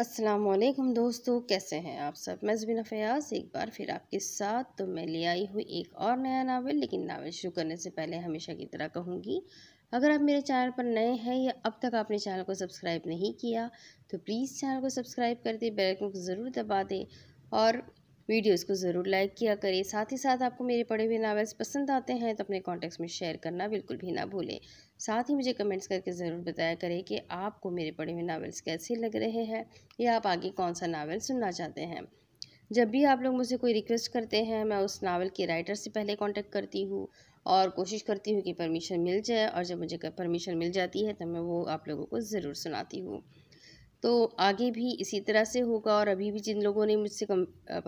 असलम दोस्तों कैसे हैं आप सब मैं जबीना फयाज एक बार फिर आपके साथ तो मैं ले आई हुई एक और नया नावल लेकिन नावल शुरू करने से पहले हमेशा की तरह कहूँगी अगर आप मेरे चैनल पर नए हैं या अब तक आपने चैनल को सब्सक्राइब नहीं किया तो प्लीज़ चैनल को सब्सक्राइब कर दें बेलकन को ज़रूर दबा दें और वीडियोज़ को ज़रूर लाइक किया करें साथ ही साथ आपको मेरे पढ़े हुए नावल्स पसंद आते हैं तो अपने कॉन्टेक्ट्स में शेयर करना बिल्कुल भी ना भूलें साथ ही मुझे कमेंट्स करके ज़रूर बताया करें कि आपको मेरे पढ़े हुए नावल्स कैसे लग रहे हैं या आप आगे कौन सा नावल सुनना चाहते हैं जब भी आप लोग मुझसे कोई रिक्वेस्ट करते हैं मैं उस नावल के राइटर से पहले कांटेक्ट करती हूँ और कोशिश करती हूँ कि परमिशन मिल जाए और जब मुझे परमिशन मिल जाती है तब मैं वो आप लोगों को ज़रूर सुनाती हूँ तो आगे भी इसी तरह से होगा और अभी भी जिन लोगों ने मुझसे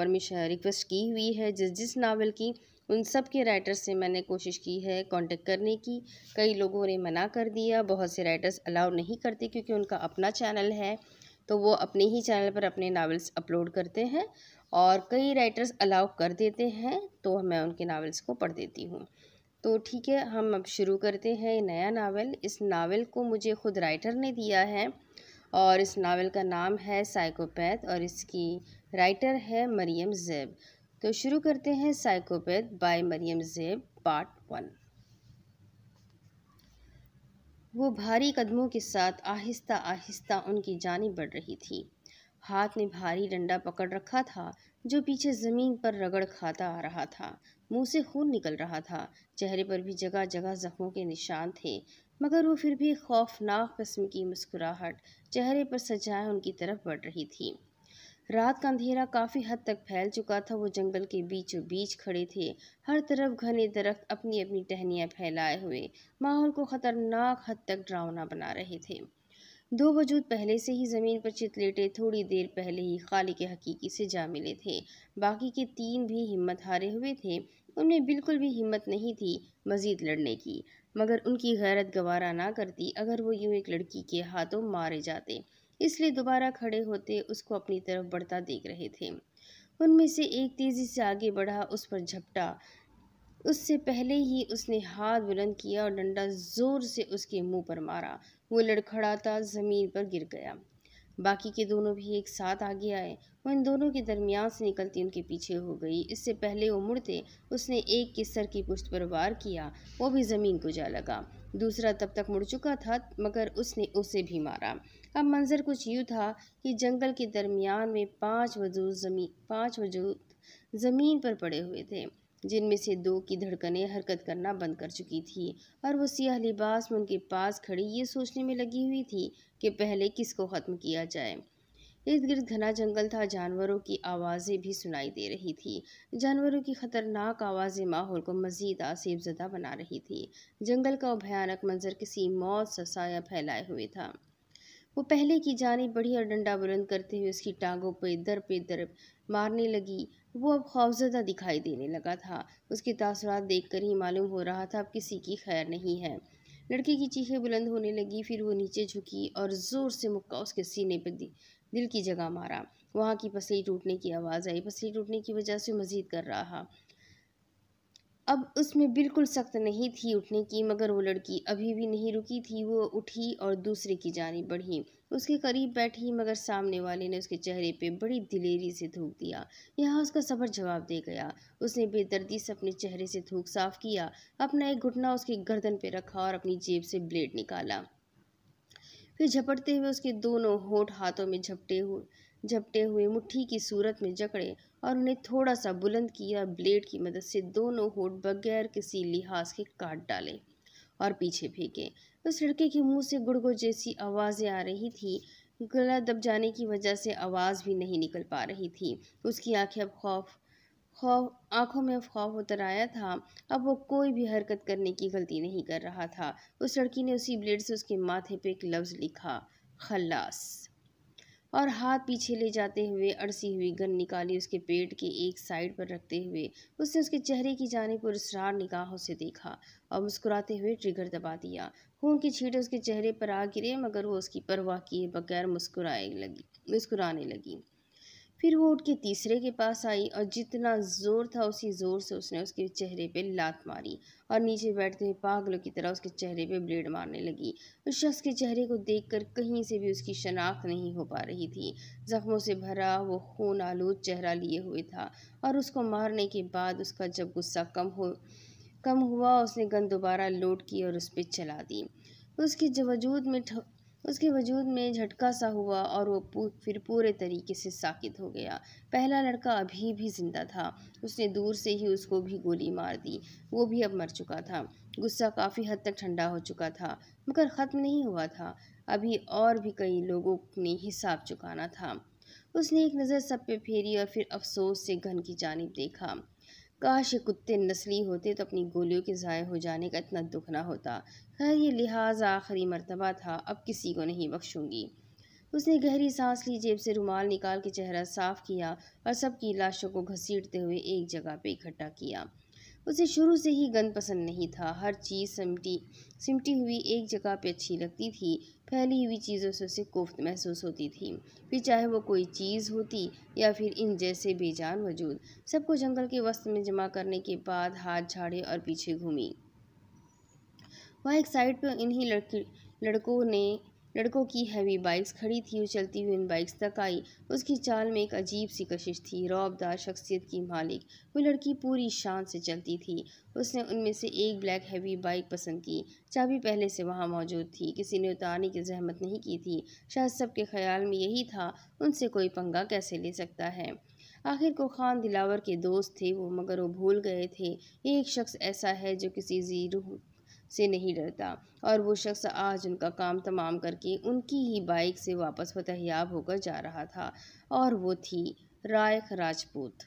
परमिशन रिक्वेस्ट की हुई है जिस जिस नावल की उन सब के राइटर्स से मैंने कोशिश की है कांटेक्ट करने की कई लोगों ने मना कर दिया बहुत से राइटर्स अलाउ नहीं करते क्योंकि उनका अपना चैनल है तो वो अपने ही चैनल पर अपने नावल्स अपलोड करते हैं और कई राइटर्स अलाउ कर देते हैं तो मैं उनके नावल्स को पढ़ देती हूँ तो ठीक है हम अब शुरू करते हैं नया नावल इस नावल को मुझे ख़ुद राइटर ने दिया है और इस नावल का नाम है साइकोपैथ और इसकी राइटर है मरियम जैब तो शुरू करते हैं साइकोपैथ बाय मरियम जेब पार्ट वन वो भारी कदमों के साथ आहिस्ता आहिस्ता उनकी जानी बढ़ रही थी हाथ में भारी डंडा पकड़ रखा था जो पीछे ज़मीन पर रगड़ खाता आ रहा था मुंह से खून निकल रहा था चेहरे पर भी जगह जगह जख्मों के निशान थे मगर वो फिर भी खौफनाक कस्म की मुस्कुराहट चेहरे पर सजाए उनकी तरफ बढ़ रही थी रात का अंधेरा काफ़ी हद तक फैल चुका था वो जंगल के बीचों बीच खड़े थे हर तरफ घने दरख्त अपनी अपनी टहनियाँ फैलाए हुए माहौल को ख़तरनाक हद तक ड्रावना बना रहे थे दो वजूद पहले से ही ज़मीन पर चितलेटे थोड़ी देर पहले ही खाली के हकीकी से जा मिले थे बाकी के तीन भी हिम्मत हारे हुए थे उनमें बिल्कुल भी हिम्मत नहीं थी मज़ीद लड़ने की मगर उनकी गैरत गवारा ना करती अगर वो यूँ एक लड़की के हाथों मारे जाते इसलिए दोबारा खड़े होते उसको अपनी तरफ बढ़ता देख रहे थे उनमें से एक तेज़ी से आगे बढ़ा उस पर झपटा उससे पहले ही उसने हाथ बुलंद किया और डंडा ज़ोर से उसके मुंह पर मारा वो लड़खड़ाता ज़मीन पर गिर गया बाकी के दोनों भी एक साथ आगे आए वो इन दोनों के दरमियान से निकलती उनके पीछे हो गई इससे पहले वो मुड़ते उसने एक के सर की पुष्ट पर वार किया वो भी ज़मीन को जा लगा दूसरा तब तक मुड़ चुका था मगर उसने उसे भी मारा अब मंजर कुछ यूँ था कि जंगल के दरमियान में पांच वजूद जमी पांच वजूद ज़मीन पर पड़े हुए थे जिनमें से दो की धड़कनें हरकत करना बंद कर चुकी थी और वो सियाह लिबास में उनके पास खड़ी ये सोचने में लगी हुई थी कि पहले किसको ख़त्म किया जाए इर्द गिर्द घना जंगल था जानवरों की आवाज़ें भी सुनाई दे रही थी जानवरों की खतरनाक आवाज़ें माहौल को मज़ीद आसीब ज़दा बना रही थी जंगल का भयानक मंजर किसी मौत सा साया फैलाए हुए था वो पहले की जानी बढ़ी और डंडा बुलंद करते हुए उसकी टांगों पर दर पे दर मारने लगी वो अब खौफजदा दिखाई देने लगा था उसके तासरात देख कर ही मालूम हो रहा था अब किसी की खैर नहीं है लड़के की चीखें बुलंद होने लगी फिर वो नीचे झुकी और ज़ोर से मुक्का उसके सीने पर दिल की जगह मारा वहाँ की पसली टूटने की आवाज़ आई पसली टूटने की वजह से मज़ीद कर रहा अब उसमें बिल्कुल सख्त नहीं थी उठने की मगर वो लड़की अभी भी नहीं रुकी थी वो उठी और दूसरे की जानी बढ़ी उसके करीब बैठी मगर सामने वाले ने उसके चेहरे पे बड़ी दिलेरी से थूक दिया यहाँ उसका सबर जवाब दे गया उसने बेदर्दी से अपने चेहरे से थूक साफ किया अपना एक घुटना उसकी गर्दन पे रखा और अपनी जेब से ब्लेड निकाला फिर झपटते हुए उसके दोनों होठ हाथों में झपटे हुए झपटे हुए मुट्ठी की सूरत में जकड़े और उन्हें थोड़ा सा बुलंद किया ब्लेड की मदद से दोनों होठ बगैर किसी लिहाज के काट डाले और पीछे फेंके उस लड़के के मुंह से गुड़गो जैसी आवाज़ें आ रही थी गला दब जाने की वजह से आवाज़ भी नहीं निकल पा रही थी उसकी आँखें अब खौफ खौफ आँखों में खौफ उतर आया था अब वो कोई भी हरकत करने की गलती नहीं कर रहा था उस लड़की ने उसी ब्लेड से उसके माथे पे एक लफ्ज़ लिखा खलास और हाथ पीछे ले जाते हुए अड़सी हुई गन निकाली उसके पेट के एक साइड पर रखते हुए उसने उसके चेहरे की जाने इसरार निगाहों से देखा और मुस्कुराते हुए ट्रिगर दबा दिया खून की छीटे उसके चेहरे पर आ गिरे मगर वो उसकी परवाह किए बगैर मुस्कुराए लगी मुस्कुराने लगी फिर वो उठ के तीसरे के पास आई और जितना ज़ोर था उसी ज़ोर से उसने उसके चेहरे पे लात मारी और नीचे बैठते हुए पागलों की तरह उसके चेहरे पे ब्लेड मारने लगी उस शख्स के चेहरे को देखकर कहीं से भी उसकी शनाख्त नहीं हो पा रही थी जख्मों से भरा वो खून आलूद चेहरा लिए हुए था और उसको मारने के बाद उसका जब गुस्सा कम हो कम हुआ उसने गन दोबारा लोड की और उस पर चला दी उसके जवजूद में उसके वजूद में झटका सा हुआ और वो पूर, फिर पूरे तरीके से साकित हो गया पहला लड़का अभी भी जिंदा था उसने दूर से ही उसको भी गोली मार दी वो भी अब मर चुका था गुस्सा काफ़ी हद तक ठंडा हो चुका था मगर ख़त्म नहीं हुआ था अभी और भी कई लोगों ने हिसाब चुकाना था उसने एक नज़र सब पे फेरी और फिर अफसोस से घन की जानब देखा काश ये कुत्ते नस्ली होते तो अपनी गोलियों के ज़ाय हो जाने का इतना दुख ना होता ये लिहाज आखिरी मरतबा था अब किसी को नहीं बख्शूंगी उसने गहरी सांस ली जेब से रुमाल निकाल के चेहरा साफ किया और सबकी लाशों को घसीटते हुए एक जगह पे इकट्ठा किया उसे शुरू से ही गंद पसंद नहीं था हर चीज़ सिमटी सिमटी हुई एक जगह पे अच्छी लगती थी फैली हुई चीज़ों से उसे कोफ्त महसूस होती थी फिर चाहे वो कोई चीज़ होती या फिर इन जैसे बेजान वजूद सबको जंगल के वस्त में जमा करने के बाद हाथ झाड़े और पीछे घूमी वहाँ एक साइड पर इन्हीं लड़की लड़कों ने लड़कों की हैवी बाइक्स खड़ी थी और चलती हुई इन बाइक्स तक आई उसकी चाल में एक अजीब सी कशिश थी रौबदार शख्सियत की मालिक वो लड़की पूरी शान से चलती थी उसने उनमें से एक ब्लैक हैवी बाइक पसंद की चाबी पहले से वहाँ मौजूद थी किसी ने उतारने की जहमत नहीं की थी शायद सबके ख्याल में यही था उनसे कोई पंगा कैसे ले सकता है आखिर को खान दिलावर के दोस्त थे वो मगर वो भूल गए थे एक शख्स ऐसा है जो किसी जी से नहीं डरता और वो शख्स आज उनका काम तमाम करके उनकी ही बाइक से वापस फतहयाब होकर जा रहा था और वो थी रायख राजपूत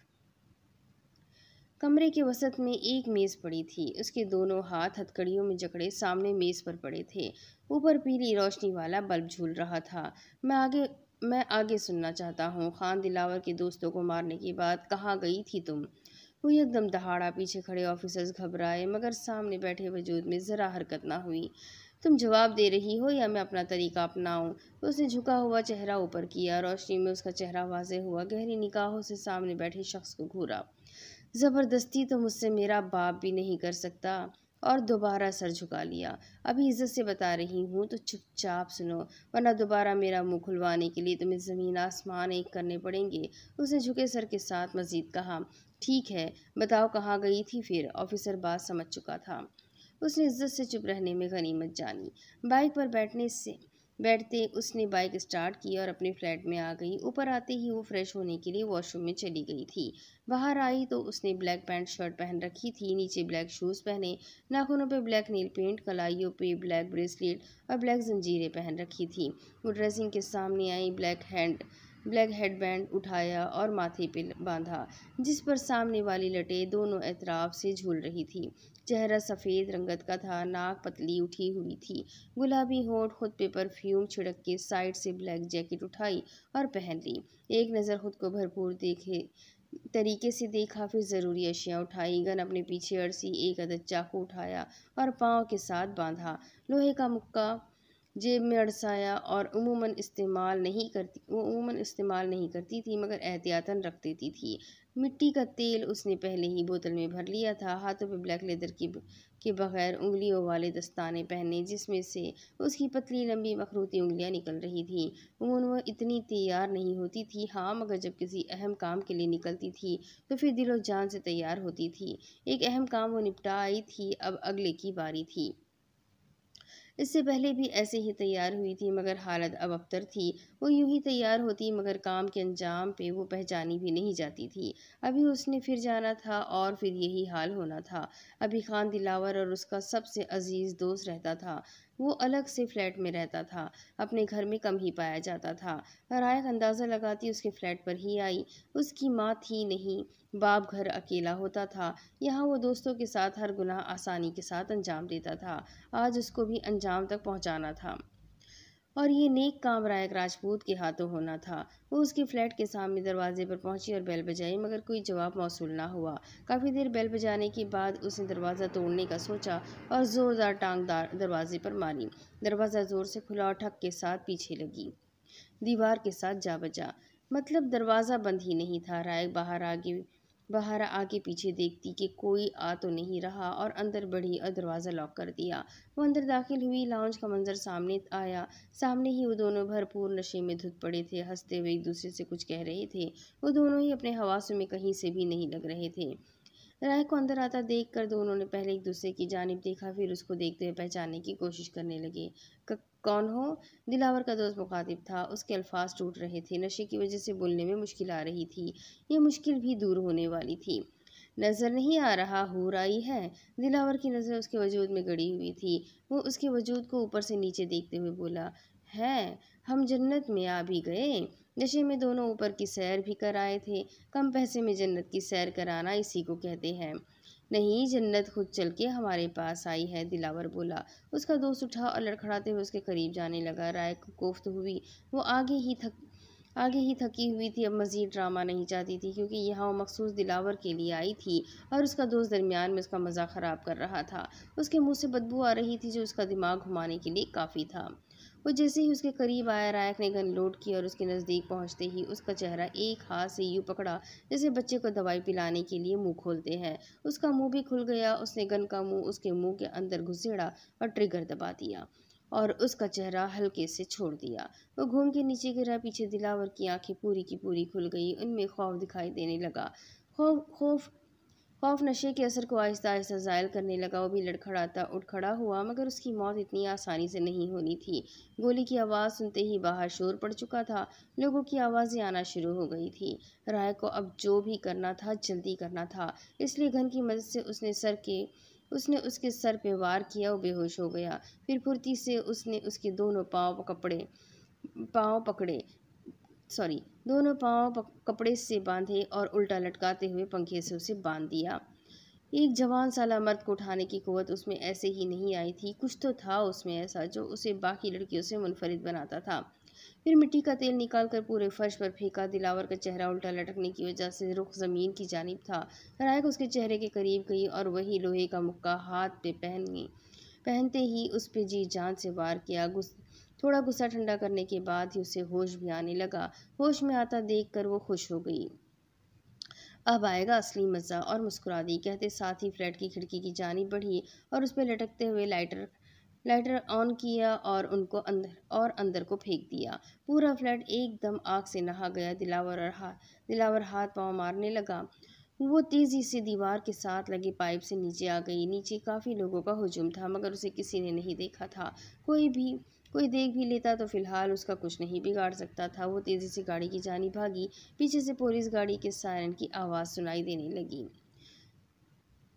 कमरे के वसत में एक मेज़ पड़ी थी उसके दोनों हाथ हथकड़ियों में जकड़े सामने मेज़ पर पड़े थे ऊपर पीली रोशनी वाला बल्ब झूल रहा था मैं आगे मैं आगे सुनना चाहता हूँ खान दिलावर के दोस्तों को मारने के बाद कहाँ गई थी तुम वो एकदम दहाड़ा पीछे खड़े ऑफिसर्स घबराए मगर सामने बैठे वजूद में ज़रा हरकत ना हुई तुम जवाब दे रही हो या मैं अपना तरीका अपनाऊँ उसने झुका हुआ चेहरा ऊपर किया रोशनी में उसका चेहरा वाजे हुआ गहरी निकाहों से सामने बैठे शख्स को घूरा ज़बरदस्ती तो मुझसे मेरा बाप भी नहीं कर सकता और दोबारा सर झुका लिया अभी इज्जत से बता रही हूँ तो चुपचाप सुनो वरना दोबारा मेरा मुंह खुलवाने के लिए तुम्हें ज़मीन आसमान एक करने पड़ेंगे उसने झुके सर के साथ मज़ीद कहा ठीक है बताओ कहाँ गई थी फिर ऑफिसर बात समझ चुका था उसने इज्जत से चुप रहने में गनीमत जानी बाइक पर बैठने से बैठते उसने बाइक स्टार्ट की और अपने फ्लैट में आ गई ऊपर आते ही वो फ्रेश होने के लिए वॉशरूम में चली गई थी बाहर आई तो उसने ब्लैक पैंट शर्ट पहन रखी थी नीचे ब्लैक शूज़ पहने नाखूनों पे ब्लैक नील पेंट कलाइयों पे ब्लैक ब्रेसलेट और ब्लैक जंजीरें पहन रखी थी वो ड्रेसिंग के सामने आई ब्लैक हैंड ब्लैक हेडबैंड उठाया और माथे पे बांधा जिस पर सामने वाली लटे दोनों एतराब से झूल रही थी चेहरा सफ़ेद रंगत का था नाक पतली उठी हुई थी गुलाबी होठ खुद पे परफ्यूम छिड़क के साइड से ब्लैक जैकेट उठाई और पहन ली एक नज़र खुद को भरपूर देखे तरीके से देखा फिर ज़रूरी अशियाँ उठाई गन अपने पीछे अड़सी एक अदद चाकू उठाया और पाँव के साथ बांधा लोहे का मुक्का जेब में अड़साया और उमूमन इस्तेमाल नहीं करती वो उमूमन इस्तेमाल नहीं करती थी मगर एहतियातन रख देती थी मिट्टी का तेल उसने पहले ही बोतल में भर लिया था हाथों पे ब्लैक लेदर की के बगैर उंगलियों वाले दस्ताने पहने जिसमें से उसकी पतली लंबी मखरूती उंगलियां निकल रही थीं उमून वह इतनी तैयार नहीं होती थी हाँ मगर जब किसी अहम काम के लिए निकलती थी तो फिर दिलो जान से तैयार होती थी एक अहम काम वो निपटा आई थी अब अगले की बारी थी इससे पहले भी ऐसे ही तैयार हुई थी मगर हालत अब अबतर थी वो यूं ही तैयार होती मगर काम के अंजाम पे वो पहचानी भी नहीं जाती थी अभी उसने फिर जाना था और फिर यही हाल होना था अभी खान दिलावर और उसका सबसे अजीज़ दोस्त रहता था वो अलग से फ्लैट में रहता था अपने घर में कम ही पाया जाता था रायक अंदाज़ा लगाती उसके फ्लैट पर ही आई उसकी माँ थी नहीं बाप घर अकेला होता था यहाँ वो दोस्तों के साथ हर गुनाह आसानी के साथ अंजाम देता था आज उसको भी अंजाम तक पहुँचाना था और ये नेक काम रायक राजपूत के हाथों होना था वो उसके फ्लैट के सामने दरवाजे पर पहुंची और बेल बजाई मगर कोई जवाब मौसू ना हुआ काफ़ी देर बेल बजाने के बाद उसने दरवाज़ा तोड़ने का सोचा और ज़ोरदार टांगदार दरवाजे पर मारी दरवाज़ा ज़ोर से खुला और ठक के साथ पीछे लगी दीवार के साथ जा बजा मतलब दरवाज़ा बंद ही नहीं था रायक बाहर आ गई बाहर आके पीछे देखती कि कोई आ तो नहीं रहा और अंदर बढ़ी और दरवाज़ा लॉक कर दिया वो अंदर दाखिल हुई लाउंज का मंजर सामने आया सामने ही वो दोनों भरपूर नशे में धुत पड़े थे हंसते हुए एक दूसरे से कुछ कह रहे थे वो दोनों ही अपने हवासों में कहीं से भी नहीं लग रहे थे राय को अंदर आता देख कर दोनों ने पहले एक दूसरे की जानब देखा फिर उसको देखते हुए पहचानने की कोशिश करने लगे कौन हो दिलावर का दोस्त मुखातिब था उसके अल्फाज टूट रहे थे नशे की वजह से बोलने में मुश्किल आ रही थी ये मुश्किल भी दूर होने वाली थी नज़र नहीं आ रहा हो रही है दिलावर की नज़र उसके वजूद में गड़ी हुई थी वो उसके वजूद को ऊपर से नीचे देखते हुए बोला है हम जन्नत में आ भी गए नशे में दोनों ऊपर की सैर भी कर आए थे कम पैसे में जन्नत की सैर कराना इसी को कहते हैं नहीं जन्नत खुद चल के हमारे पास आई है दिलावर बोला उसका दोस्त उठा और लड़खड़ाते हुए उसके करीब जाने लगा राय को कोफ्त हुई वो आगे ही थक आगे ही थकी हुई थी अब मज़ीद ड्रामा नहीं चाहती थी क्योंकि यहाँ वो मखसूस दिलावर के लिए आई थी और उसका दोस्त दरमियान में उसका मज़ा ख़राब कर रहा था उसके मुंह से बदबू आ रही थी जो उसका दिमाग घुमाने के लिए काफ़ी था वो जैसे ही उसके करीब आया रायक ने गन लोड की और उसके नज़दीक पहुंचते ही उसका चेहरा एक हाथ से यूँ पकड़ा जैसे बच्चे को दवाई पिलाने के लिए मुंह खोलते हैं उसका मुंह भी खुल गया उसने गन का मुंह उसके मुंह के अंदर घुसेड़ा और ट्रिगर दबा दिया और उसका चेहरा हल्के से छोड़ दिया वो घूम के नीचे गिरा पीछे दिलावर की आँखें पूरी की पूरी खुल गई उनमें खौफ दिखाई देने लगा खौफ खौफ खौफ नशे के असर को आहिस्ता आहिस्ता ज़ायल करने लगा वो भी लड़खड़ाता उठ खड़ा हुआ मगर उसकी मौत इतनी आसानी से नहीं होनी थी गोली की आवाज़ सुनते ही बाहर शोर पड़ चुका था लोगों की आवाज़ें आना शुरू हो गई थी राय को अब जो भी करना था जल्दी करना था इसलिए घन की मदद से उसने सर के उसने उसके सर पर वार किया वो बेहोश हो गया फिर फुर्ती से उसने उसके दोनों पाँव कपड़े पाँव पकड़े सॉरी दोनों पाँव कपड़े से बांधे और उल्टा लटकाते हुए पंखे से उसे बांध दिया एक जवान साला मर्द को उठाने की कुवत उसमें ऐसे ही नहीं आई थी कुछ तो था उसमें ऐसा जो उसे बाकी लड़कियों से मुनफरद बनाता था फिर मिट्टी का तेल निकालकर पूरे फर्श पर फेंका दिलावर का चेहरा उल्टा लटकने की वजह से रुख ज़मीन की जानब था खरायक उसके चेहरे के करीब गई और वही लोहे का मुक्का हाथ पे पहन गई पहनते ही उस पर जी जान से वार किया थोड़ा गुस्सा ठंडा करने के बाद ही उसे होश भी आने लगा होश में आता देख कर वो खुश हो गई अब आएगा असली मज़ा और मुस्कुरा दी कहते साथ ही फ्लैट की खिड़की की जानी बढ़ी और उस पर लटकते हुए लाइटर लाइटर ऑन किया और उनको अंदर और अंदर को फेंक दिया पूरा फ्लैट एकदम आग से नहा गया दिलावर और हाथ दिलावर हाथ पाँव मारने लगा वो तेज़ी से दीवार के साथ लगे पाइप से नीचे आ गई नीचे काफ़ी लोगों का हजूम था मगर उसे किसी ने नहीं देखा था कोई भी कोई देख भी लेता तो फिलहाल उसका कुछ नहीं बिगाड़ सकता था वो तेज़ी से गाड़ी की जानी भागी पीछे से पुलिस गाड़ी के सायरन की आवाज़ सुनाई देने लगी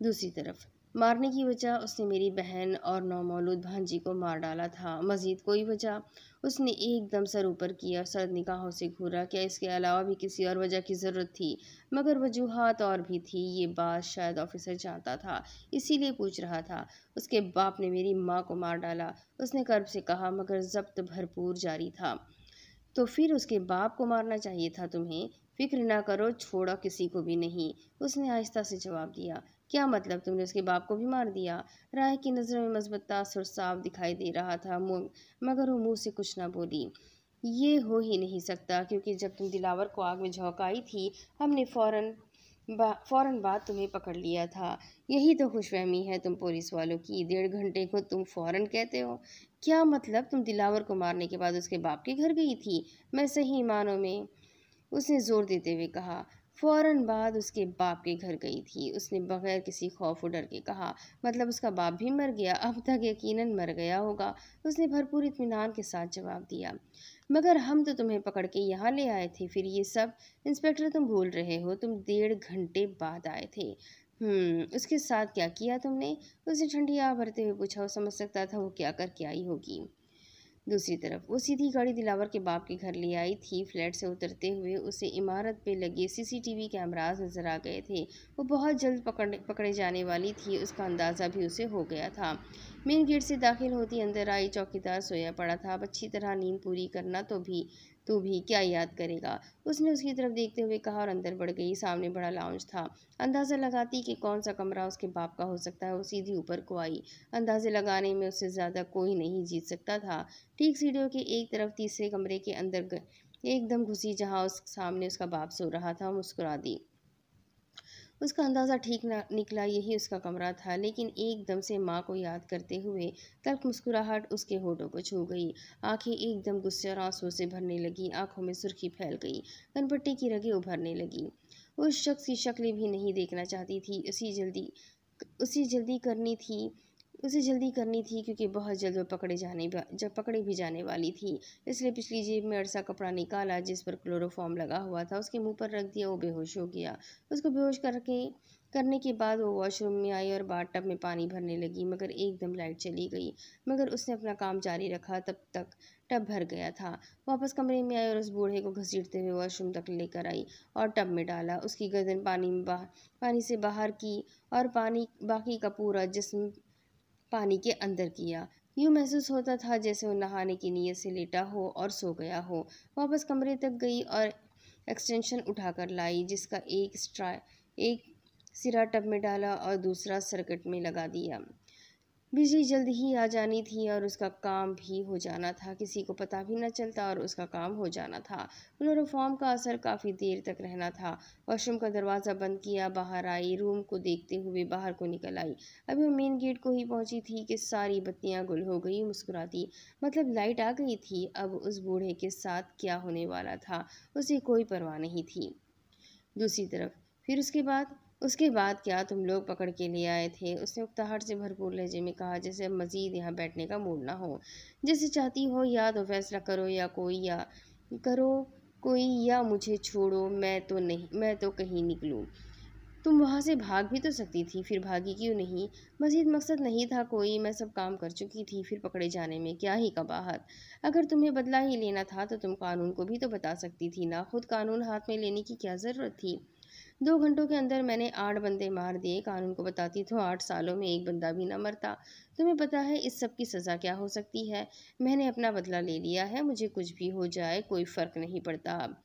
दूसरी तरफ मारने की वजह उसने मेरी बहन और नौमौलूद भांजी को मार डाला था मज़ीद कोई वजह उसने एकदम सर ऊपर किया और सर निगाहों से घूरा क्या इसके अलावा भी किसी और वजह की ज़रूरत थी मगर वजूहत और भी थी ये बात शायद ऑफिसर जानता था इसीलिए पूछ रहा था उसके बाप ने मेरी माँ को मार डाला उसने कर्ब से कहा मगर जब्त भरपूर जारी था तो फिर उसके बाप को मारना चाहिए था तुम्हें फिक्र ना करो छोड़ा किसी को भी नहीं उसने आहिस्ता से जवाब दिया क्या मतलब तुमने उसके बाप को भी मार दिया राय की नज़रों में मजबत तासर साफ दिखाई दे रहा था मगर वो मुँह से कुछ ना बोली ये हो ही नहीं सकता क्योंकि जब तुम दिलावर को आग में झोंकाई थी हमने फ़ौरन बा, फ़ौरन बाद तुम्हें पकड़ लिया था यही तो खुशफहमी है तुम पुलिस वालों की डेढ़ घंटे को तुम फ़ौरन कहते हो क्या मतलब तुम दिलावर को मारने के बाद उसके बाप के घर गई थी मैं सही मानों में उसने ज़ोर देते हुए कहा फ़ौर बाद उसके बाप के घर गई थी उसने बगैर किसी खौफ डर के कहा मतलब उसका बाप भी मर गया अब तक यकीनन मर गया होगा उसने भरपूर इतमान के साथ जवाब दिया मगर हम तो तुम्हें पकड़ के यहाँ ले आए थे फिर ये सब इंस्पेक्टर तुम भूल रहे हो तुम डेढ़ घंटे बाद आए थे हम्म, उसके साथ क्या किया तुमने उसे ठंडी आ भरते हुए पूछा वो समझ सकता था वो क्या करके आई होगी दूसरी तरफ वो सीधी गाड़ी दिलावर के बाप के घर ले आई थी फ्लैट से उतरते हुए उसे इमारत पे लगे सीसीटीवी कैमराज नज़र आ गए थे वो बहुत जल्द पकड़ पकड़े जाने वाली थी उसका अंदाज़ा भी उसे हो गया था मेन गेट से दाखिल होती अंदर आई चौकीदार सोया पड़ा था अब अच्छी तरह नींद पूरी करना तो भी तू भी क्या याद करेगा उसने उसकी तरफ देखते हुए कहा और अंदर बढ़ गई सामने बड़ा लाउंज था अंदाज़ा लगाती कि कौन सा कमरा उसके बाप का हो सकता है वो सीधी ऊपर को आई अंदाजे लगाने में उससे ज़्यादा कोई नहीं जीत सकता था ठीक सीढ़ियों के एक तरफ तीसरे कमरे के अंदर एकदम घुसी जहाँ उस सामने उसका बाप सो रहा था मुस्कुरा दी उसका अंदाज़ा ठीक ना निकला यही उसका कमरा था लेकिन एकदम से माँ को याद करते हुए तल्ख मुस्कुराहट उसके होठों को छू गई आंखें एकदम गुस्से और आंसू से भरने लगी आंखों में सुर्खी फैल गई कनपट्टी की रगें उभरने लगी उस शख्स की शक्लें भी नहीं देखना चाहती थी उसी जल्दी उसी जल्दी करनी थी उसे जल्दी करनी थी क्योंकि बहुत जल्द वह पकड़े जाने जब पकड़े भी जाने वाली थी इसलिए पिछली जेब में अरसा कपड़ा निकाला जिस पर क्लोरोफॉर्म लगा हुआ था उसके मुंह पर रख दिया वो बेहोश हो गया उसको बेहोश करके करने के बाद वो वॉशरूम में आई और बाट टब में पानी भरने लगी मगर एकदम लाइट चली गई मगर उसने अपना काम जारी रखा तब तक टब भर गया था वापस कमरे में आई और उस बूढ़े को घसीटते हुए वॉशरूम तक लेकर आई और टब में डाला उसकी गर्दन पानी में बाहर पानी से बाहर की और पानी बाकी का पूरा जिसम पानी के अंदर किया यूँ महसूस होता था जैसे वो नहाने की नीयत से लेटा हो और सो गया हो वापस कमरे तक गई और एक्सटेंशन उठाकर लाई जिसका एक स्ट्रा एक सिरा टब में डाला और दूसरा सर्किट में लगा दिया बिजली जल्द ही आ जानी थी और उसका काम भी हो जाना था किसी को पता भी न चलता और उसका काम हो जाना था क्लोरोफॉर्म का असर काफ़ी देर तक रहना था वॉशरूम का दरवाज़ा बंद किया बाहर आई रूम को देखते हुए बाहर को निकल आई अभी वो मेन गेट को ही पहुंची थी कि सारी बत्तियां गुल हो गई मुस्कुराती मतलब लाइट आ गई थी अब उस बूढ़े के साथ क्या होने वाला था उसे कोई परवाह नहीं थी दूसरी तरफ फिर उसके बाद उसके बाद क्या तुम लोग पकड़ के ले आए थे उसने उकताहट से भरपूर लहजे में कहा जैसे मज़ीद यहाँ बैठने का मूड ना हो जैसे चाहती हो या तो फैसला करो या कोई या करो कोई या मुझे छोड़ो मैं तो नहीं मैं तो कहीं निकलूँ तुम वहाँ से भाग भी तो सकती थी फिर भागी क्यों नहीं मजीद मकसद नहीं था कोई मैं सब काम कर चुकी थी फिर पकड़े जाने में क्या ही कबाहत अगर तुम्हें बदला ही लेना था तो तुम कानून को भी तो बता सकती थी ना खुद कानून हाथ में लेने की क्या ज़रूरत थी दो घंटों के अंदर मैंने आठ बंदे मार दिए कानून को बताती तो आठ सालों में एक बंदा भी ना मरता तुम्हें पता है इस सब की सज़ा क्या हो सकती है मैंने अपना बदला ले लिया है मुझे कुछ भी हो जाए कोई फ़र्क नहीं पड़ता अब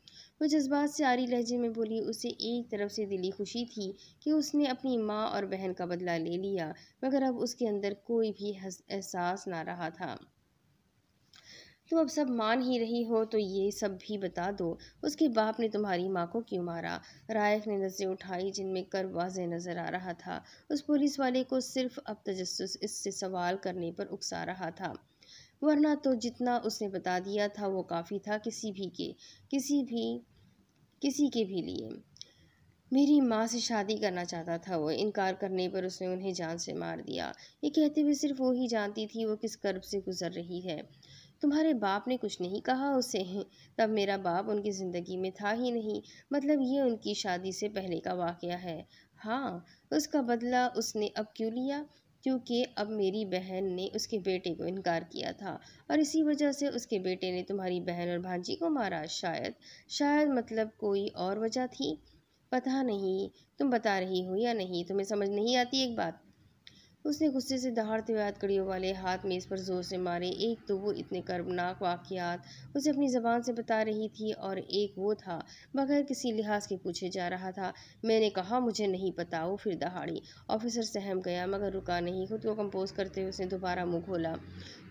वो जज्बात से आरी लहजे में बोली उसे एक तरफ से दिली खुशी थी कि उसने अपनी माँ और बहन का बदला ले लिया मगर अब उसके अंदर कोई भी एहसास ना रहा था तुम अब सब मान ही रही हो तो ये सब भी बता दो उसके बाप ने तुम्हारी माँ को क्यों मारा रायफ ने नज़रें उठाई जिनमें कर वाज़ नज़र आ रहा था उस पुलिस वाले को सिर्फ अब तजस इससे सवाल करने पर उकसा रहा था वरना तो जितना उसने बता दिया था वो काफ़ी था किसी भी के किसी भी किसी के भी लिए मेरी माँ से शादी करना चाहता था वो इनकार करने पर उसने उन्हें जान से मार दिया ये कहते हुए सिर्फ वो ही जानती थी वो किस कर्ब से गुजर रही है तुम्हारे बाप ने कुछ नहीं कहा उसे तब मेरा बाप उनकी ज़िंदगी में था ही नहीं मतलब ये उनकी शादी से पहले का वाक़ है हाँ उसका बदला उसने अब क्यों लिया क्योंकि अब मेरी बहन ने उसके बेटे को इनकार किया था और इसी वजह से उसके बेटे ने तुम्हारी बहन और भांजी को मारा शायद शायद मतलब कोई और वजह थी पता नहीं तुम बता रही हो या नहीं तुम्हें समझ नहीं आती एक बात उसने गुस्से से दहाड़ते हुए कड़ियों वाले हाथ मेज़ पर ज़ोर से मारे एक तो वो इतने कर्बनाक वाक़ात उसे अपनी ज़बान से बता रही थी और एक वो था बगैर किसी लिहाज के पूछे जा रहा था मैंने कहा मुझे नहीं पता वो फिर दहाड़ी ऑफिसर सहम गया मगर रुका नहीं खुद को कंपोज करते हुए उसने दोबारा मुँह खोला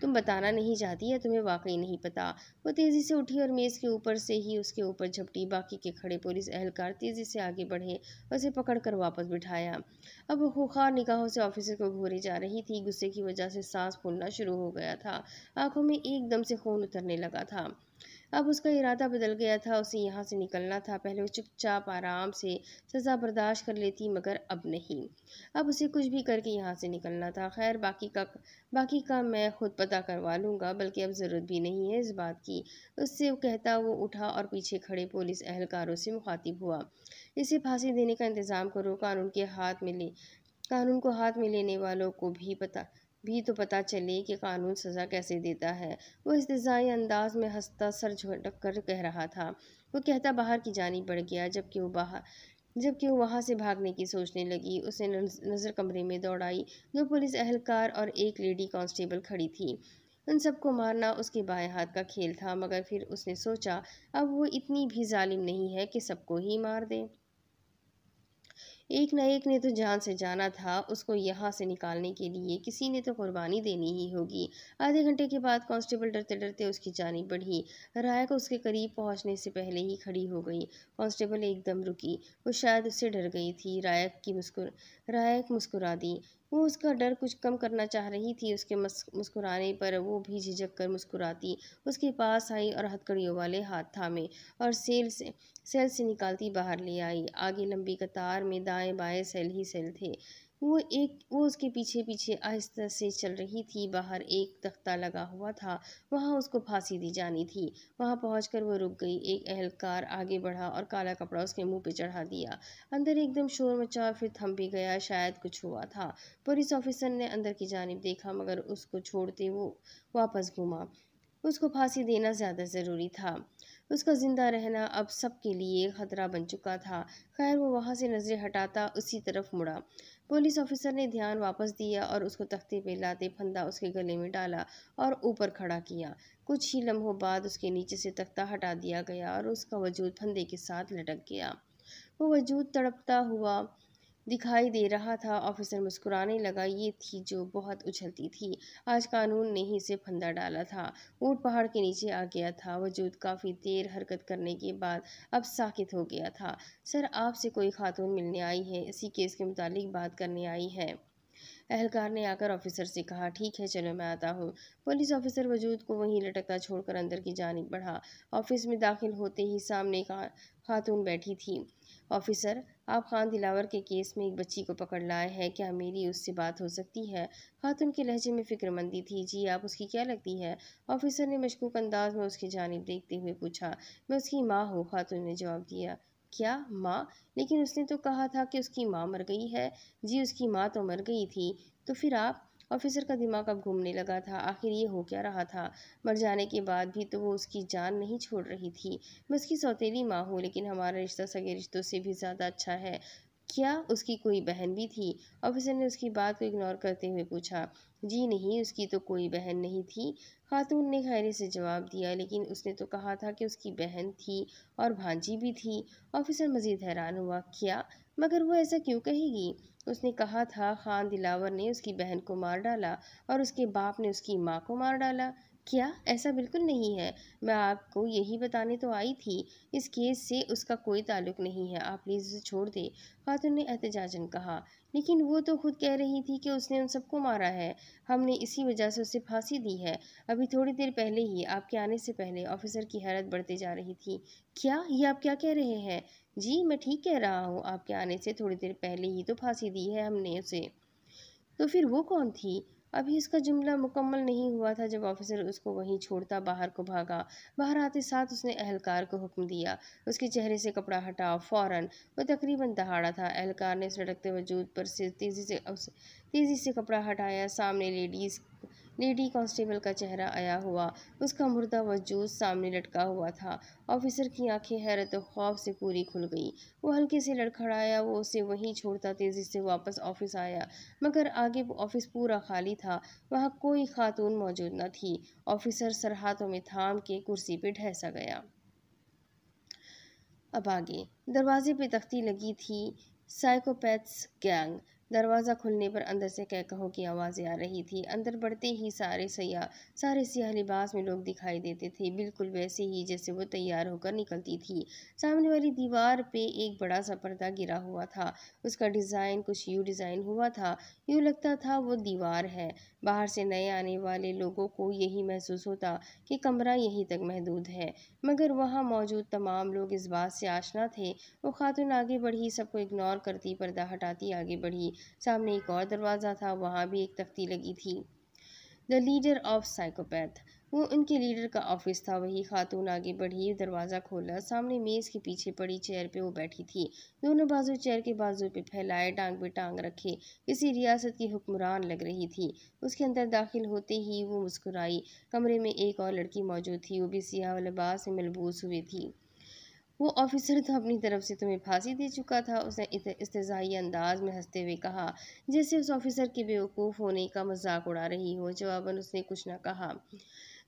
तुम बताना नहीं चाहती या तुम्हें वाकई नहीं पता वो तेज़ी से उठी और मेज़ के ऊपर से ही उसके ऊपर झपटी बाकी के खड़े पुलिस अहलकार तेज़ी से आगे बढ़े उसे पकड़ कर वापस बिठाया अब वो खुखार निकाहों से ऑफिसर को घोरी जा रही थी गुस्से की वजह से सांस फूलना शुरू हो गया था आँखों में एकदम से खून उतरने लगा था अब उसका इरादा बदल गया था उसे यहाँ से निकलना था पहले वो चुपचाप आराम से सज़ा बर्दाश्त कर लेती मगर अब नहीं अब उसे कुछ भी करके यहाँ से निकलना था खैर बाकी का बाकी का मैं खुद पता करवा लूँगा बल्कि अब ज़रूरत भी नहीं है इस बात की उससे वो कहता वो उठा और पीछे खड़े पुलिस अहलकारों से मुखातिब हुआ इसे फांसी देने का इंतज़ाम करो कानून के हाथ में ले कानून को हाथ में लेने वालों को भी पता भी तो पता चले कि कानून सज़ा कैसे देता है वो इस्तजाई अंदाज में हंसता सर झटक कर कह रहा था वो कहता बाहर की जानी पड़ गया जबकि वो बाहर जबकि वो वहाँ से भागने की सोचने लगी उसने नज़र कमरे में दौड़ाई दो पुलिस अहलकार और एक लेडी कांस्टेबल खड़ी थी उन सबको मारना उसके बाएं हाथ का खेल था मगर फिर उसने सोचा अब वो इतनी भी जालिम नहीं है कि सबको ही मार दे एक ना एक ने तो जान से जाना था उसको यहाँ से निकालने के लिए किसी ने तो कुर्बानी देनी ही होगी आधे घंटे के बाद कांस्टेबल डरते डरते उसकी जानी बढ़ी राय को उसके करीब पहुँचने से पहले ही खड़ी हो गई कांस्टेबल एकदम रुकी वो शायद उससे डर गई थी राय की मुस्कुर राय मुस्कुरा दी वो उसका डर कुछ कम करना चाह रही थी उसके मुस्कुराने पर वो भी झिझक कर मुस्कुराती उसके पास आई और हथकड़ियों वाले हाथ थामे और सेल से सेल से निकालती बाहर ले आई आगे लंबी कतार में दाएं बाएं सेल ही सेल थे वो एक वो उसके पीछे पीछे आहिस्ता से चल रही थी बाहर एक तख्ता लगा हुआ था वहाँ उसको फांसी दी जानी थी वहाँ पहुँच वो रुक गई एक अहलकार आगे बढ़ा और काला कपड़ा उसके मुंह पे चढ़ा दिया अंदर एकदम शोर मचा फिर थम भी गया शायद कुछ हुआ था पुलिस ऑफिसर ने अंदर की जानब देखा मगर उसको छोड़ते वो वापस घूमा उसको फांसी देना ज़्यादा ज़रूरी था उसका ज़िंदा रहना अब सब के लिए खतरा बन चुका था खैर वो वहाँ से नज़रें हटाता उसी तरफ मुड़ा पुलिस ऑफिसर ने ध्यान वापस दिया और उसको तख्ते पे लाते फंदा उसके गले में डाला और ऊपर खड़ा किया कुछ ही लम्हों बाद उसके नीचे से तख्ता हटा दिया गया और उसका वजूद फंदे के साथ लटक गया वो वजूद तड़पता हुआ दिखाई दे रहा था ऑफिसर मुस्कुराने लगा ये थी जो बहुत उछलती थी आज कानून ने ही इसे फंदा डाला था ऊँट पहाड़ के नीचे आ गया था वजूद काफ़ी देर हरकत करने के बाद अब साकित हो गया था सर आपसे कोई खातून मिलने आई है इसी केस के मुतालिक बात करने आई है अहलकार ने आकर ऑफिसर से कहा ठीक है चलो मैं आता हूँ पुलिस ऑफिसर वजूद को वहीं लटकता छोड़कर अंदर की जानब बढ़ा ऑफिस में दाखिल होते ही सामने का खातून बैठी थी ऑफिसर आप खान दिलावर के केस में एक बच्ची को पकड़ लाए हैं क्या मेरी उससे बात हो सकती है खातून के लहजे में फिक्रमंदी थी जी आप उसकी क्या लगती है ऑफिसर ने मशकूक अंदाज में उसकी जानब देखते हुए पूछा मैं उसकी माँ हूँ खातून ने जवाब दिया क्या माँ लेकिन उसने तो कहा था कि उसकी माँ मर गई है जी उसकी माँ तो मर गई थी तो फिर आप ऑफिसर का दिमाग अब घूमने लगा था आखिर ये हो क्या रहा था मर जाने के बाद भी तो वो उसकी जान नहीं छोड़ रही थी मैं उसकी सौतेली माँ हूँ लेकिन हमारा रिश्ता सगे रिश्तों से भी ज़्यादा अच्छा है क्या उसकी कोई बहन भी थी ऑफिसर ने उसकी बात को इग्नोर करते हुए पूछा जी नहीं उसकी तो कोई बहन नहीं थी खातून ने खैरे से जवाब दिया लेकिन उसने तो कहा था कि उसकी बहन थी और भांजी भी थी ऑफिसर मज़ीद हैरान हुआ क्या मगर वो ऐसा क्यों कहेगी उसने कहा था खान दिलावर ने उसकी बहन को मार डाला और उसके बाप ने उसकी माँ को मार डाला क्या ऐसा बिल्कुल नहीं है मैं आपको यही बताने तो आई थी इस केस से उसका कोई ताल्लुक नहीं है आप प्लीज़ उसे छोड़ दें खातून ने एहतजाजन कहा लेकिन वो तो खुद कह रही थी कि उसने उन सबको मारा है हमने इसी वजह से उसे फांसी दी है अभी थोड़ी देर पहले ही आपके आने से पहले ऑफिसर की हैरत बढ़ती जा रही थी क्या ये आप क्या कह रहे हैं जी मैं ठीक कह रहा हूँ आपके आने से थोड़ी देर पहले ही तो फांसी दी है हमने उसे तो फिर वो कौन थी अभी इसका जुमला मुकम्मल नहीं हुआ था जब ऑफिसर उसको वहीं छोड़ता बाहर को भागा बाहर आते साथ उसने अहलकार को हुक्म दिया उसके चेहरे से कपड़ा हटाओ फ़ौरन वो तकरीबन दहाड़ा था अहलकार ने सड़कते वजूद पर से तेज़ी से तेज़ी से कपड़ा हटाया सामने लेडीज़ लेडी कांस्टेबल का चेहरा आया हुआ उसका मुर्दा वजूद सामने लटका हुआ था ऑफिसर की आंखें हैरत और खौफ से पूरी खुल गई वो हल्के से लड़खड़ाया वो उसे वहीं छोड़ता तेज़ी से वापस ऑफिस आया मगर आगे वो ऑफिस पूरा खाली था वहाँ कोई खातून मौजूद न थी ऑफिसर सरहातों में थाम के कुर्सी पर ढहसा गया अब आगे दरवाजे पे तख्ती लगी थी साइकोपैथ्स गैंग दरवाज़ा खुलने पर अंदर से कहकहों की आवाज़ें आ रही थी अंदर बढ़ते ही सारे सयाह सारे सियाह लिबास में लोग दिखाई देते थे बिल्कुल वैसे ही जैसे वो तैयार होकर निकलती थी सामने वाली दीवार पे एक बड़ा सा पर्दा गिरा हुआ था उसका डिज़ाइन कुछ यू डिज़ाइन हुआ था यूँ लगता था वो दीवार है बाहर से नए आने वाले लोगों को यही महसूस होता कि कमरा यहीं तक महदूद है मगर वहाँ मौजूद तमाम लोग इस बात से आशना थे वो खातून आगे बढ़ी सबको इग्नोर करती पर्दा हटाती आगे बढ़ी सामने एक और दरवाज़ा था वहाँ भी एक तख्ती लगी थी द लीडर ऑफ साइकोपैथ वो उनके लीडर का ऑफिस था वही खातून आगे बढ़ी दरवाज़ा खोला सामने मेज़ के पीछे पड़ी चेयर पे वो बैठी थी दोनों बाजू चेयर के बाजू पे फैलाए टांग पे टांग रखे किसी रियासत की हुक्मरान लग रही थी उसके अंदर दाखिल होते ही वो मुस्कुराई कमरे में एक और लड़की मौजूद थी वो भी सियाह लिबास में मलबूस हुई थी वो ऑफिसर तो अपनी तरफ से तुम्हें फांसी दे चुका था उसने इस्तजाही अंदाज में हंसते हुए कहा जैसे उस ऑफिसर के बेवकूफ़ होने का मजाक उड़ा रही हो जवाबन उसने कुछ ना कहा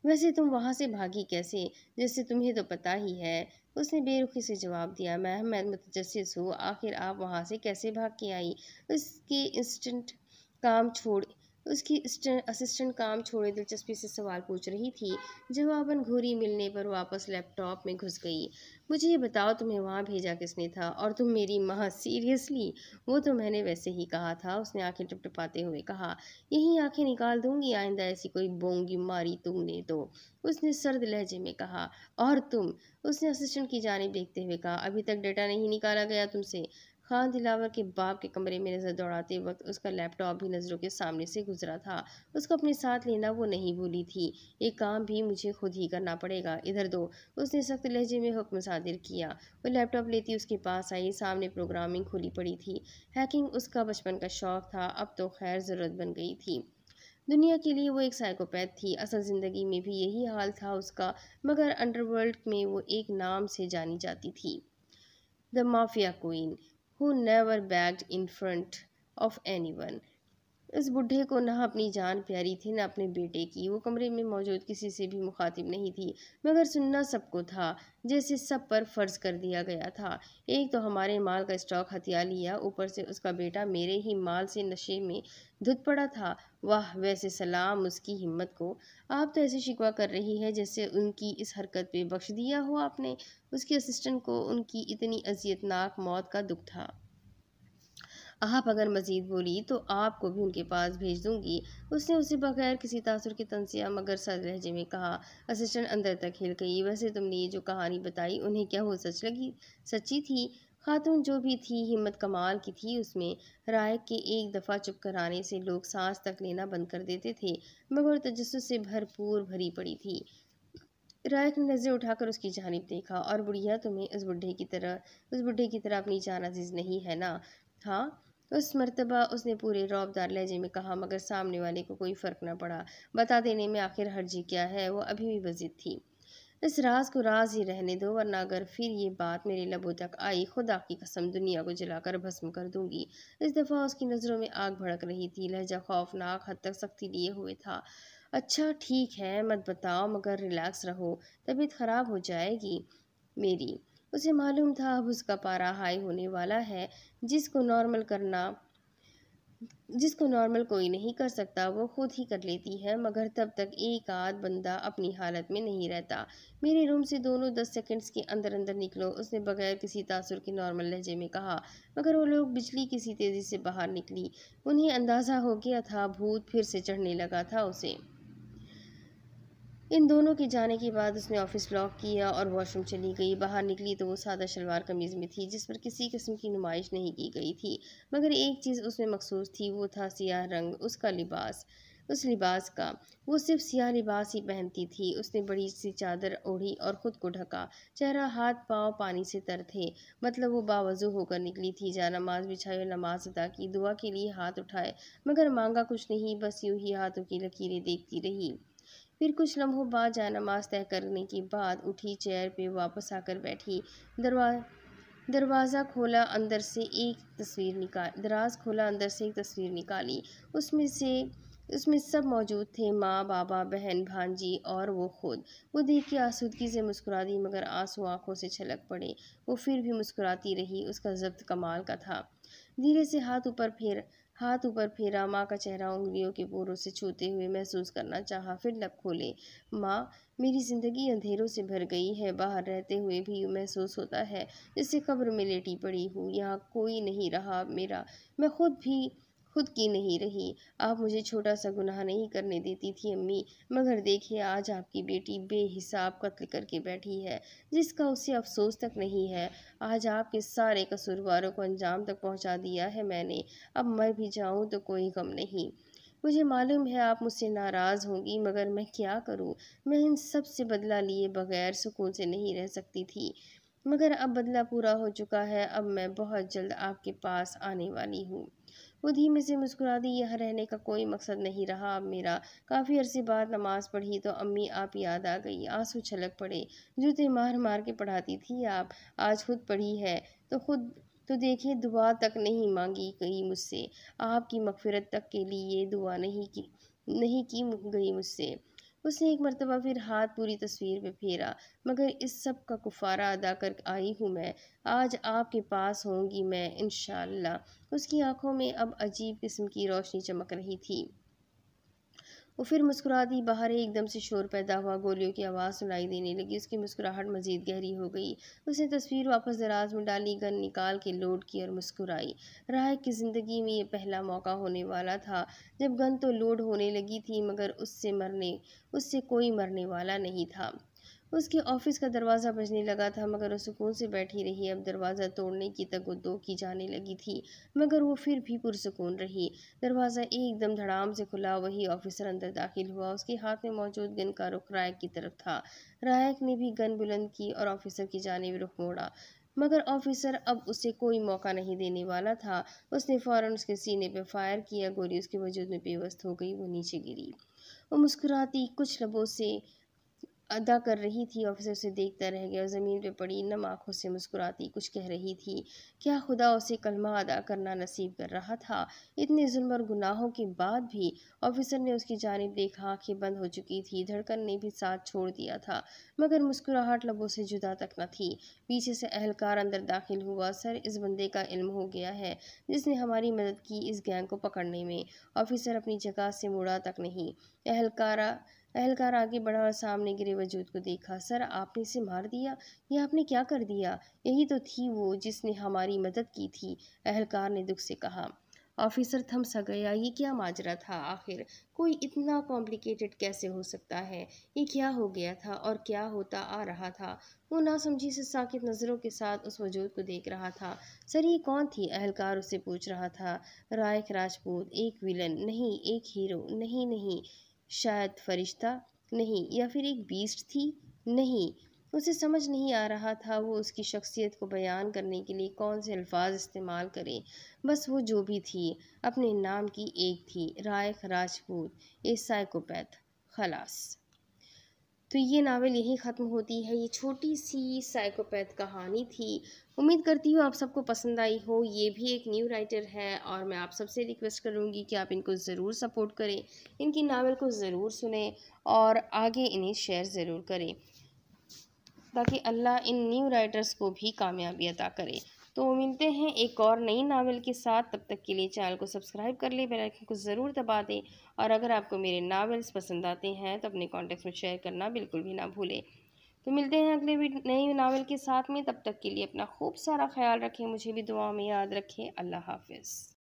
वैसे तुम वहाँ से भागी कैसे जैसे तुम्हें तो पता ही है उसने बेरुखी से जवाब दिया मैं मैं मुतजस हूँ आखिर आप वहाँ से कैसे भाग के आई उसके इंस्टेंट काम छोड़ उसकी असिस्टेंट काम छोड़े दिलचस्पी से सवाल पूछ रही थी जवाबन घोरी मिलने पर वापस लैपटॉप में घुस गई मुझे ये बताओ तुम्हें वहाँ भेजा किसने था और तुम मेरी माँ सीरियसली वो तो मैंने वैसे ही कहा था उसने आंखें टपटपाते हुए कहा यही आंखें निकाल दूंगी आइंदा ऐसी कोई बोंगी मारी तुमने तो उसने सर्द लहजे में कहा और तुम उसने असिस्टेंट की जानब देखते हुए कहा अभी तक डेटा नहीं निकाला गया तुमसे खान हाँ, दिलावर के बाप के कमरे में नज़र दौड़ाते वक्त उसका लैपटॉप भी नज़रों के सामने से गुजरा था उसको अपने साथ लेना वो नहीं भूली थी ये काम भी मुझे खुद ही करना पड़ेगा इधर दो उसने सख्त लहजे में हुक्म सादिर किया वो लैपटॉप लेती उसके पास आई सामने प्रोग्रामिंग खुली पड़ी थी हैकिंग उसका बचपन का शौक था अब तो खैर ज़रूरत बन गई थी दुनिया के लिए वो एक साइकोपैथ थी असल ज़िंदगी में भी यही हाल था उसका मगर अंडरवर्ल्ड में वो एक नाम से जानी जाती थी the mafia queen who never begged in front of anyone इस बुढ़े को ना अपनी जान प्यारी थी ना अपने बेटे की वो कमरे में मौजूद किसी से भी मुखातिब नहीं थी मगर सुनना सबको था जैसे सब पर फर्ज कर दिया गया था एक तो हमारे माल का स्टॉक हथिया लिया ऊपर से उसका बेटा मेरे ही माल से नशे में धुत पड़ा था वाह वैसे सलाम उसकी हिम्मत को आप तो ऐसे शिकवा कर रही है जैसे उनकी इस हरकत पर बख्श दिया हो आपने उसके असिस्टेंट को उनकी इतनी अजियतनाक मौत का दुख था आप अगर मज़ीद बोली तो आपको भी उनके पास भेज दूंगी उसने उसे बगैर किसी तासर के तनसिया मगर सद लहजे में कहा असिस्टेंट अंदर तक हिल गई वैसे तुमने ये जो कहानी बताई उन्हें क्या हो सच लगी सच्ची थी खातून जो भी थी हिम्मत कमाल की थी उसमें राय के एक दफ़ा चुप कराने से लोग सांस तक लेना बंद कर देते थे मगर तजस्स से भरपूर भरी पड़ी थी रायक ने नज़र उठाकर उसकी जानब देखा और बुढ़िया तुम्हें उस बुढ़े की तरह उस बुढ़े की तरह अपनी जान अजीज़ नहीं है ना हाँ उस तो मरतबा उसने पूरे रौबदार लहजे में कहा मगर सामने वाले को कोई फ़र्क न पड़ा बता देने में आखिर हर्जी क्या है वो अभी भी वजिद थी इस राज को राज ही रहने दो वरना अगर फिर ये बात मेरे लबों तक आई खुदा की कसम दुनिया को जलाकर भस्म कर दूंगी इस दफ़ा उसकी नज़रों में आग भड़क रही थी लहजा खौफनाक हद तक सख्ती लिए हुए था अच्छा ठीक है मत बताओ मगर रिलैक्स रहो तबीयत ख़राब हो जाएगी मेरी उसे मालूम था अब उसका पारा हाई होने वाला है जिसको नॉर्मल करना जिसको नॉर्मल कोई नहीं कर सकता वो खुद ही कर लेती है मगर तब तक एक आध बंदा अपनी हालत में नहीं रहता मेरे रूम से दोनों दस सेकंड्स के अंदर अंदर निकलो उसने बगैर किसी तासुर के नॉर्मल लहजे में कहा मगर वो लोग बिजली किसी तेज़ी से बाहर निकली उन्हें अंदाज़ा हो गया था भूत फिर से चढ़ने लगा था उसे इन दोनों के जाने के बाद उसने ऑफिस ब्लॉक किया और वॉशरूम चली गई बाहर निकली तो वो सादा शलवार कमीज़ में थी जिस पर किसी किस्म की नुमाइश नहीं की गई थी मगर एक चीज़ उसमें मखसूस थी वो था सियाह रंग उसका लिबास उस लिबास का वो सिर्फ सियाह लिबास ही पहनती थी उसने बड़ी सी चादर ओढ़ी और ख़ुद को ढका चेहरा हाथ पाँव पानी से तर थे मतलब वो बावजू होकर निकली थी जा नमाज बिछाई और नमाज अदा की दुआ के लिए हाथ उठाए मगर मांगा कुछ नहीं बस यूँ ही हाथों की लकीरें देखती रही फिर कुछ लम्हों बाद जा नमाज तय करने के बाद उठी चेयर पे वापस आकर बैठी दरवा दरवाज़ा खोला अंदर से एक तस्वीर निकाल दराज खोला अंदर से एक तस्वीर निकाली उसमें से उसमें सब मौजूद थे माँ बाबा बहन भांजी और वो खुद वो देख के आसूदगी से मुस्कुरा दी मगर आंसू आंखों से छलक पड़े वो फिर भी मुस्कुराती रही उसका जब्त कमाल का था धीरे से हाथ ऊपर फेर हाथ ऊपर फेरा माँ का चेहरा उंगलियों के बोरों से छूते हुए महसूस करना चाहा फिर लब खोले माँ मेरी ज़िंदगी अंधेरों से भर गई है बाहर रहते हुए भी महसूस होता है जैसे कब्र में लेटी पड़ी हूँ यहाँ कोई नहीं रहा मेरा मैं खुद भी खुद की नहीं रही आप मुझे छोटा सा गुनाह नहीं करने देती थी अम्मी मगर देखिए आज आपकी बेटी बेहिसाब कत्ल करके बैठी है जिसका उसे अफसोस तक नहीं है आज आपके सारे कसूरवारों को अंजाम तक पहुंचा दिया है मैंने अब मर भी जाऊं तो कोई गम नहीं मुझे मालूम है आप मुझसे नाराज़ होंगी मगर मैं क्या करूँ मैं इन सब से बदला लिए बगैर सुकून से नहीं रह सकती थी मगर अब बदला पूरा हो चुका है अब मैं बहुत जल्द आपके पास आने वाली हूँ खुद ही में से मुस्कुरा दी यहाँ रहने का कोई मकसद नहीं रहा अब मेरा काफ़ी अरसे बाद नमाज पढ़ी तो अम्मी आप याद आ गई आंसू छलक पड़े जूते मार मार के पढ़ाती थी आप आज खुद पढ़ी है तो खुद तो देखिए दुआ तक नहीं मांगी गई मुझसे आपकी मगफरत तक के लिए दुआ नहीं की नहीं की गई मुझसे उसने एक मरतबा फिर हाथ पूरी तस्वीर पे फेरा मगर इस सब का कुफारा अदा कर आई हूँ मैं आज आपके पास होंगी मैं इन उसकी आंखों में अब अजीब किस्म की रोशनी चमक रही थी वो फिर मुस्कुरा दी बाहर ही एकदम से शोर पैदा हुआ गोलियों की आवाज़ सुनाई देने लगी उसकी मुस्कुराहट मजीद गहरी हो गई उसने तस्वीर वापस दराज में डाली गन निकाल के लोड की और मुस्कुराई राह की ज़िंदगी में ये पहला मौका होने वाला था जब गन तो लोड होने लगी थी मगर उससे मरने उससे कोई मरने वाला नहीं था उसके ऑफिस का दरवाज़ा बजने लगा था मगर वह सुकून से बैठी रही अब दरवाज़ा तोड़ने की तक वो की जाने लगी थी मगर वो फिर भी पुरसकून रही दरवाज़ा एकदम धड़ाम से खुला वही ऑफिसर अंदर दाखिल हुआ उसके हाथ में मौजूद गन का रुख रायक की तरफ था रायक ने भी गन बुलंद की और ऑफिसर की जानब रुख मोड़ा मगर ऑफिसर अब उसे कोई मौका नहीं देने वाला था उसने फ़ौरन उसके सीने पर फायर किया गोली उसके वजूद में बेवस्त हो गई वो नीचे गिरी वो मुस्कुराती कुछ लबों से अदा कर रही थी ऑफिसर उसे देखता रह गया ज़मीन पे पड़ी नम आँखों से मुस्कुराती कुछ कह रही थी क्या खुदा उसे कलमा अदा करना नसीब कर रहा था इतने जुल्म और गुनाहों के बाद भी ऑफिसर ने उसकी जानब देखा आँखें बंद हो चुकी थी धड़कन ने भी साथ छोड़ दिया था मगर मुस्कुराहट लबों से जुदा तक न थी पीछे से अहलकार अंदर दाखिल हुआ सर इस बंदे का इल्म हो गया है जिसने हमारी मदद की इस गैंग को पकड़ने में ऑफिसर अपनी जगह से मुड़ा तक नहीं अहलकारा अहलकार आगे बढ़ा और सामने गिरे वजूद को देखा सर आपने इसे मार दिया या आपने क्या कर दिया यही तो थी वो जिसने हमारी मदद की थी अहलकार ने दुख से कहा ऑफिसर थम सा गया ये क्या माजरा था आखिर कोई इतना कॉम्प्लिकेटेड कैसे हो सकता है ये क्या हो गया था और क्या होता आ रहा था वो ना समझी से साकित नज़रों के साथ उस वजूद को देख रहा था सर ये कौन थी अहलकार उससे पूछ रहा था रायक राजपूत एक विलन नहीं एक हीरो नहीं नहीं शायद फरिश्ता नहीं या फिर एक बीस्ट थी नहीं उसे समझ नहीं आ रहा था वो उसकी शख्सियत को बयान करने के लिए कौन से अल्फाज इस्तेमाल करे बस वो जो भी थी अपने नाम की एक थी राय राजपूत ए साइकोपैथ खलास तो ये नावल यहीं ख़त्म होती है ये छोटी सी साइकोपैथ कहानी थी उम्मीद करती हूँ आप सबको पसंद आई हो ये भी एक न्यू राइटर है और मैं आप सबसे रिक्वेस्ट करूँगी कि आप इनको ज़रूर सपोर्ट करें इनकी नावल को ज़रूर सुने और आगे इन्हें शेयर ज़रूर करें ताकि अल्लाह इन न्यू राइटर्स को भी कामयाबी अदा करे तो मिलते हैं एक और नई नावल के साथ तब तक के लिए चैनल को सब्सक्राइब कर लें बेलाइकन को ज़रूर दबा दें और अगर आपको मेरे नावल्स पसंद आते हैं तो अपने कॉन्टेक्ट में शेयर करना बिल्कुल भी ना भूलें तो मिलते हैं अगले नई नावल के साथ में तब तक के लिए अपना खूब सारा ख्याल रखें मुझे भी दुआ में याद रखें अल्लाह हाफिज़